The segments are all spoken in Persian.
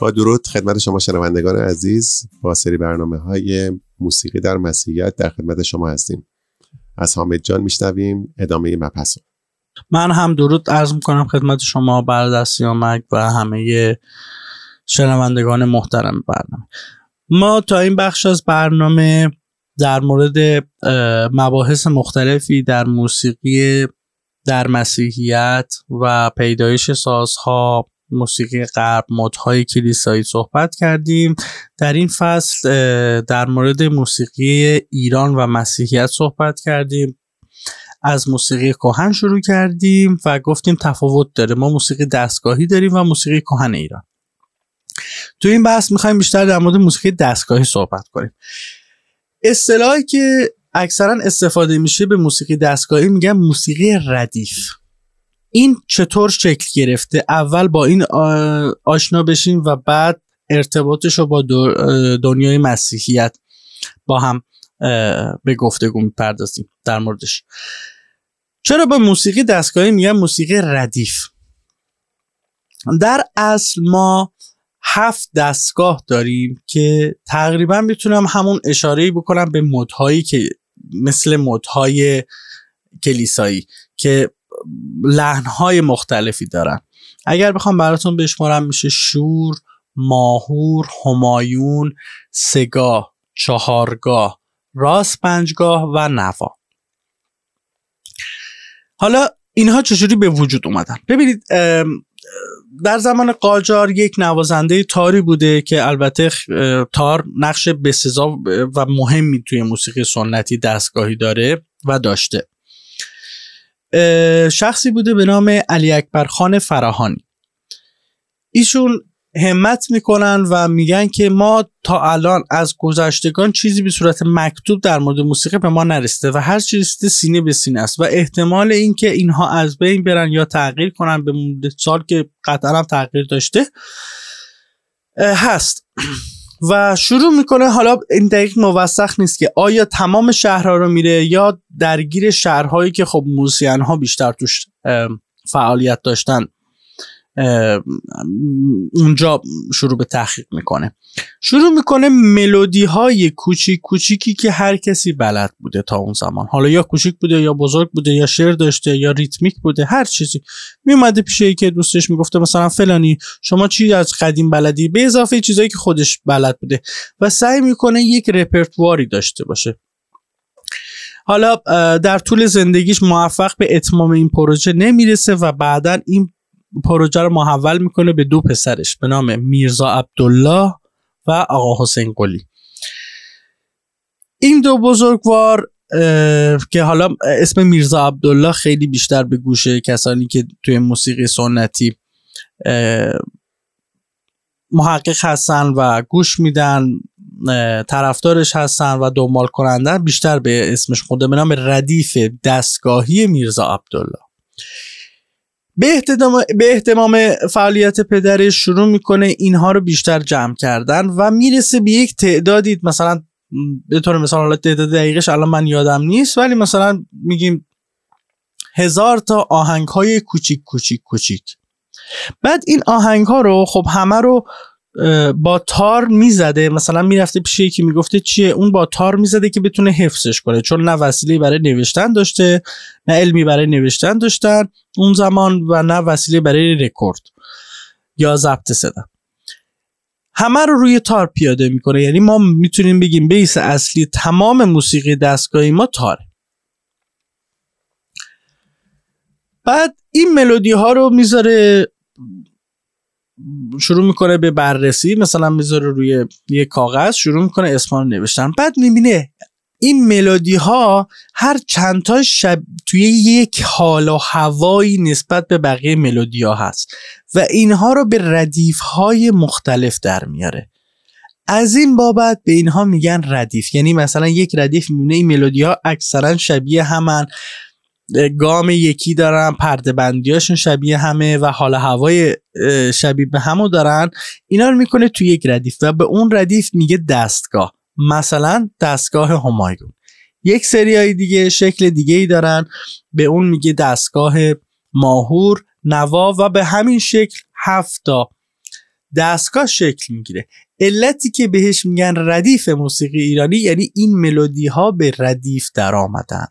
با درود خدمت شما شنوندگان عزیز با سری برنامه های موسیقی در مسیحیت در خدمت شما هستیم از حامد جان میشنویم ادامه مپس من هم درود عرض میکنم خدمت شما برادر سیامک و همه شنوندگان محترم برنامه ما تا این بخش از برنامه در مورد مباحث مختلفی در موسیقی در مسیحیت و پیدایش سازها موسیقی غرب مدهای کلیسایی صحبت کردیم در این فصل در مورد موسیقی ایران و مسیحیت صحبت کردیم از موسیقی کهن شروع کردیم و گفتیم تفاوت داره ما موسیقی دستگاهی داریم و موسیقی کهن ایران تو این بحث میخوایم بیشتر در مورد موسیقی دستگاهی صحبت کنیم اصطلاحی که اکثرا استفاده میشه به موسیقی دستگاهی میگن موسیقی ردیف این چطور شکل گرفته اول با این آشنا بشیم و بعد ارتباطش رو با دنیای مسیحیت با هم به گفتگو میپردازیم در موردش چرا به موسیقی دستگاهی میگن موسیقی ردیف در اصل ما هفت دستگاه داریم که تقریبا میتونم همون اشاره بکنم به مدهایی که مثل مدهای کلیسایی که لحنهای مختلفی دارن اگر بخوام براتون بشمارم میشه شور ماهور همایون سگاه چهارگاه راست پنجگاه و نوا حالا اینها چجوری به وجود اومدن ببینید در زمان قاجار یک نوازنده تاری بوده که البته تار نقش بسزا و مهمی توی موسیقی سنتی دستگاهی داره و داشته شخصی بوده به نام علی اکبر خان فراهانی ایشون همت میکنن و میگن که ما تا الان از گذشتگان چیزی به صورت مکتوب در مورد موسیقی به ما نرسیده و هر رسیده سینه به سینه است و احتمال اینکه اینها از بین برن یا تغییر کنن به مدت سال که قطعا تغییر داشته هست و شروع میکنه حالا این دقیق موسخ نیست که آیا تمام شهرها رو میره یا درگیر شهرهایی که خب موسیان ها بیشتر توش فعالیت داشتن اونجا شروع به تحقیق میکنه شروع میکنه ملودی های کوچیک کوچیکی که هر کسی بلد بوده تا اون زمان حالا یا کوچیک بوده یا بزرگ بوده یا شعر داشته یا ریتمیک بوده هر چیزی میومده پیش که دوستش میگفته مثلا فلانی شما چی از قدیم بلدی به اضافه چیزایی که خودش بلد بوده و سعی میکنه یک رپرتواری داشته باشه حالا در طول زندگیش موفق به اتمام این پروژه نمیرسه و بعدا این پروژه رو محول میکنه به دو پسرش به نام میرزا عبدالله و آقا حسین قلی این دو بزرگوار که حالا اسم میرزا عبدالله خیلی بیشتر به گوشه کسانی که توی موسیقی سنتی محقق هستن و گوش میدن طرفدارش هستن و دنبال کنندن بیشتر به اسمش خونده به نام ردیف دستگاهی میرزا عبدالله به احتمام, فعالیت پدرش شروع میکنه اینها رو بیشتر جمع کردن و میرسه به یک تعدادی مثلا به طور مثال حالا تعداد دقیقش الان من یادم نیست ولی مثلا میگیم هزار تا آهنگ های کوچیک کوچیک کوچیک بعد این آهنگ ها رو خب همه رو با تار میزده مثلا میرفته پیش یکی میگفته چیه اون با تار میزده که بتونه حفظش کنه چون نه وسیله برای نوشتن داشته نه علمی برای نوشتن داشتن اون زمان و نه وسیله برای رکورد یا ضبط صدا همه رو روی تار پیاده میکنه یعنی ما میتونیم بگیم بیس اصلی تمام موسیقی دستگاهی ما تاره بعد این ملودی ها رو میذاره شروع میکنه به بررسی مثلا میذاره روی یه کاغذ شروع میکنه اسمان نوشتن بعد میبینه این ملودی ها هر چندتا شب توی یک حال و هوایی نسبت به بقیه ملودی ها هست و اینها رو به ردیف های مختلف در میاره از این بابت به اینها میگن ردیف یعنی مثلا یک ردیف میبینه این ملودی ها اکثرا شبیه همن گام یکی دارن پرده بندیاشون شبیه همه و حال هوای شبیه به همو دارن اینا رو میکنه تو یک ردیف و به اون ردیف میگه دستگاه مثلا دستگاه همایون یک سری های دیگه شکل دیگه ای دارن به اون میگه دستگاه ماهور نوا و به همین شکل هفتا دستگاه شکل میگیره علتی که بهش میگن ردیف موسیقی ایرانی یعنی این ملودی ها به ردیف در آمدن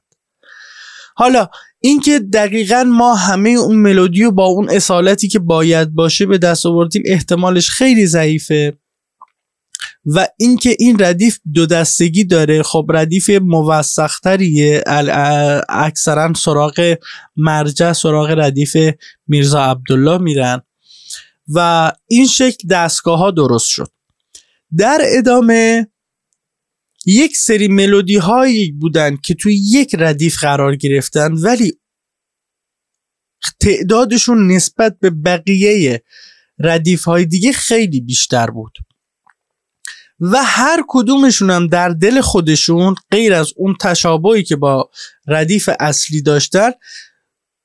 حالا اینکه دقیقا ما همه اون ملودی با اون اصالتی که باید باشه به دست آوردیم احتمالش خیلی ضعیفه و اینکه این ردیف دو دستگی داره خب ردیف موسختریه اکثرا سراغ مرجع سراغ ردیف میرزا عبدالله میرن و این شکل دستگاه ها درست شد در ادامه یک سری ملودی هایی بودن که توی یک ردیف قرار گرفتن ولی تعدادشون نسبت به بقیه ردیف های دیگه خیلی بیشتر بود و هر کدومشون هم در دل خودشون غیر از اون تشابهی که با ردیف اصلی داشتن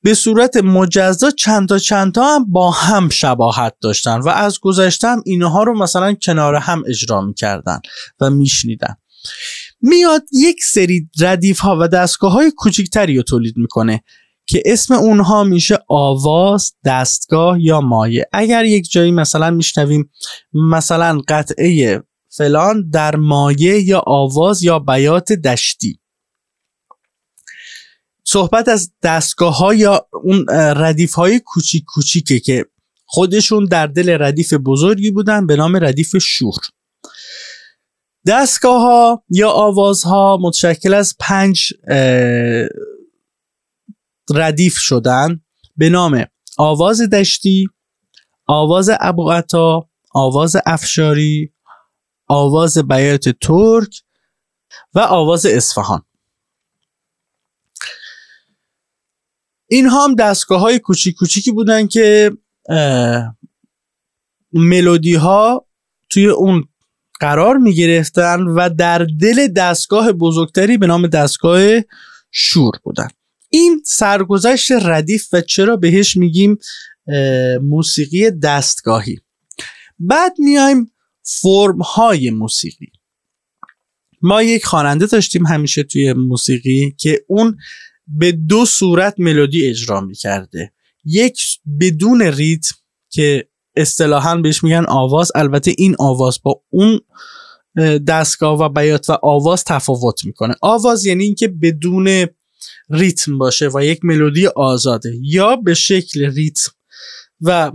به صورت مجزا چند تا چند تا هم با هم شباهت داشتن و از گذشته هم اینها رو مثلا کنار هم اجرا میکردن و میشنیدن میاد یک سری ردیف ها و دستگاه های کوچیکتری رو تولید میکنه که اسم اونها میشه آواز، دستگاه یا مایه اگر یک جایی مثلا میشنویم مثلا قطعه فلان در مایه یا آواز یا بیات دشتی صحبت از دستگاه ها یا اون ردیف های کوچیک کوچیکه که خودشون در دل ردیف بزرگی بودن به نام ردیف شور دستگاه ها یا آوازها متشکل از پنج ردیف شدن به نام آواز دشتی آواز ابو عطا آواز افشاری آواز بیات ترک و آواز اصفهان اینها هم دستگاه های کوچیک کوچیکی بودن که ملودی ها توی اون قرار می گرفتن و در دل دستگاه بزرگتری به نام دستگاه شور بودن این سرگذشت ردیف و چرا بهش میگیم موسیقی دستگاهی بعد میایم فرم های موسیقی ما یک خواننده داشتیم همیشه توی موسیقی که اون به دو صورت ملودی اجرا میکرده یک بدون ریتم که اصطلاحا بهش میگن آواز البته این آواز با اون دستگاه و بیات و آواز تفاوت میکنه آواز یعنی اینکه بدون ریتم باشه و یک ملودی آزاده یا به شکل ریتم و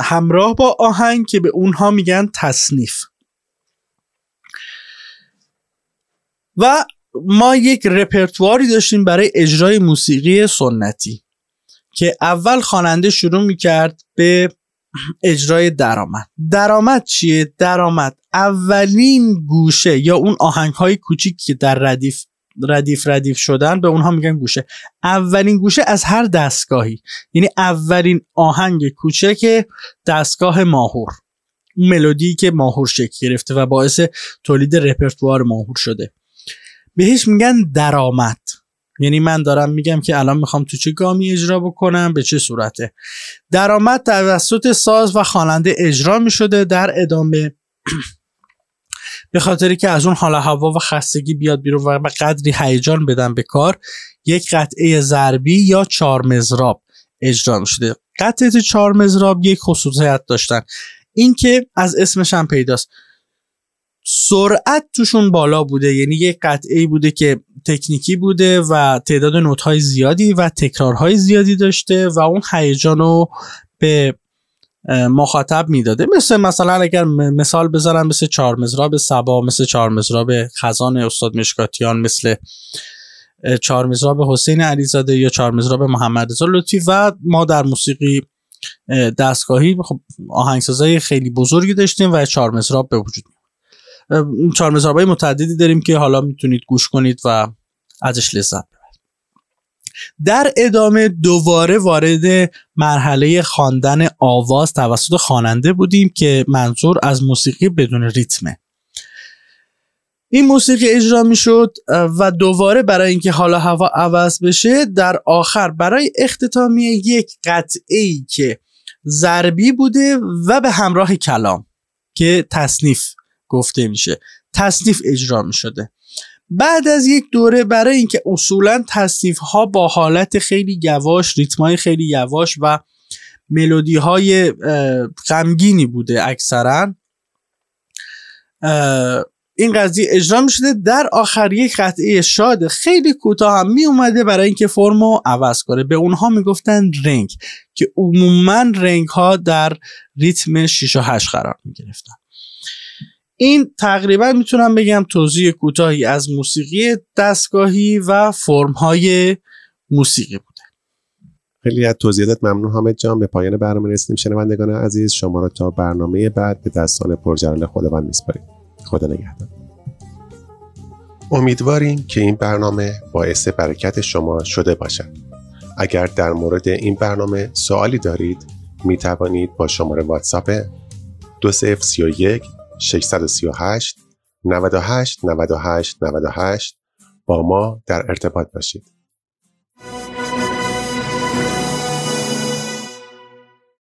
همراه با آهنگ که به اونها میگن تصنیف و ما یک رپرتواری داشتیم برای اجرای موسیقی سنتی که اول خواننده شروع میکرد به اجرای درآمد درآمد چیه درآمد اولین گوشه یا اون آهنگ های کوچیک که در ردیف ردیف ردیف شدن به اونها میگن گوشه اولین گوشه از هر دستگاهی یعنی اولین آهنگ کوچک دستگاه ماهور اون ملودی که ماهور شکل گرفته و باعث تولید رپرتوار ماهور شده بهش میگن درآمد یعنی من دارم میگم که الان میخوام تو چه گامی اجرا بکنم به چه صورته درآمد توسط ساز و خواننده اجرا میشده در ادامه به خاطری که از اون حال هوا و خستگی بیاد بیرون و قدری هیجان بدن به کار یک قطعه ضربی یا چارمزراب اجرا میشده قطعه چهار یک خصوصیت داشتن اینکه از اسمش هم پیداست سرعت توشون بالا بوده یعنی یک قطعه بوده که تکنیکی بوده و تعداد های زیادی و تکرارهای زیادی داشته و اون هیجان رو به مخاطب میداده مثل مثلا اگر مثال بذارم مثل چهار به سبا مثل چارمزراب به خزان استاد مشکاتیان مثل چارمزراب حسین علیزاده یا چارمزراب به محمد رضا لطفی و ما در موسیقی دستگاهی خب آهنگسازای خیلی بزرگی داشتیم و چهار به وجود چارمزاربای متعددی داریم که حالا میتونید گوش کنید و ازش لذت ببرید در ادامه دوباره وارد مرحله خواندن آواز توسط خواننده بودیم که منظور از موسیقی بدون ریتمه این موسیقی اجرا میشد و دوباره برای اینکه حالا هوا عوض بشه در آخر برای اختتامی یک قطعه ای که ضربی بوده و به همراه کلام که تصنیف گفته میشه تصنیف اجرا میشده بعد از یک دوره برای اینکه اصولا تصنیف ها با حالت خیلی یواش ریتمای خیلی یواش و ملودی های غمگینی بوده اکثرا این قضیه اجرا می شده در آخر یک قطعه شاد خیلی کوتاه هم می اومده برای اینکه فرم رو عوض کنه به اونها میگفتن رنگ که عموما رنگ ها در ریتم 6 و 8 قرار می گرفتن این تقریبا میتونم بگم توضیح کوتاهی از موسیقی دستگاهی و فرمهای موسیقی بوده خیلی از توضیحاتت ممنون حامد جان به پایان برنامه رسیدیم شنوندگان عزیز شما را تا برنامه بعد به دستان پرجلال خداوند میسپاریم خدا نگهدار امیدواریم که این برنامه باعث برکت شما شده باشد اگر در مورد این برنامه سوالی دارید می با شماره واتساپ 2031 638 98 98 98 با ما در ارتباط باشید.